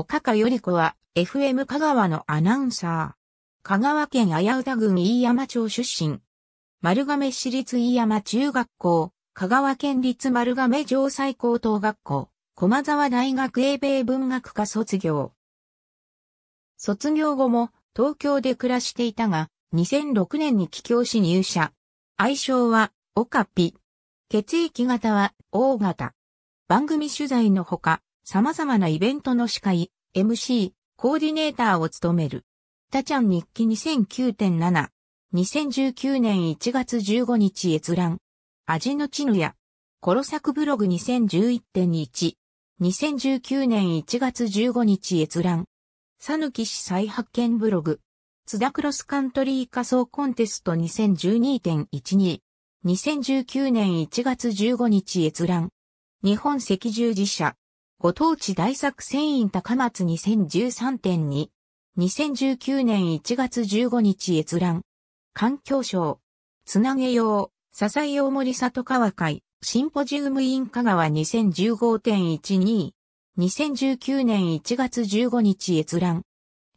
おかかより子は、FM 香川のアナウンサー。香川県綾歌郡飯山町出身。丸亀市立飯山中学校、香川県立丸亀城西高等学校、駒沢大学英米文学科卒業。卒業後も東京で暮らしていたが、2006年に帰郷し入社。愛称は、オカピ。血液型は、O 型。番組取材のほか、様々なイベントの司会、MC、コーディネーターを務める。タちゃん日記2009.7。2019年1月15日閲覧。味のチヌや。コロサクブログ2011.1。2019年1月15日閲覧。さぬき市再発見ブログ。津田クロスカントリー仮想コンテスト2012.12。2019年1月15日閲覧。日本赤十字社。ご当地大作繊維高松2013.2。2019年1月15日閲覧。環境省。つなげよう。支えよう森里川会。シンポジウム委員香川2015.12。2019年1月15日閲覧。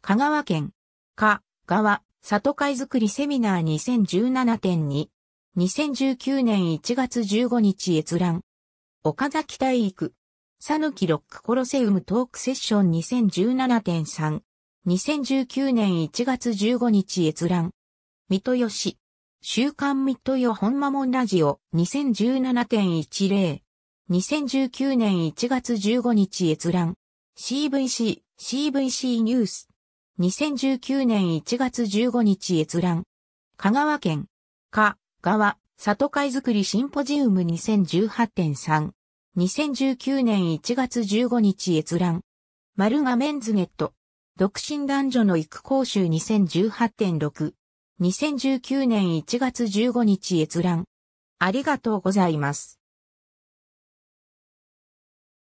香川県。か、川、里会づくりセミナー2017.2。2019年1月15日閲覧。岡崎体育。サヌキロックコロセウムトークセッション2017.3。2019年1月15日閲覧。水戸吉。週刊水戸よ本間門ラジオ2017.10。2019年1月15日閲覧。CVC、CVC ニュース。2019年1月15日閲覧。香川県。か、川、里会づくりシンポジウム2018.3。2019年1月15日閲覧。丸がメンズネット。独身男女の育講習2018.6。2019年1月15日閲覧。ありがとうございます。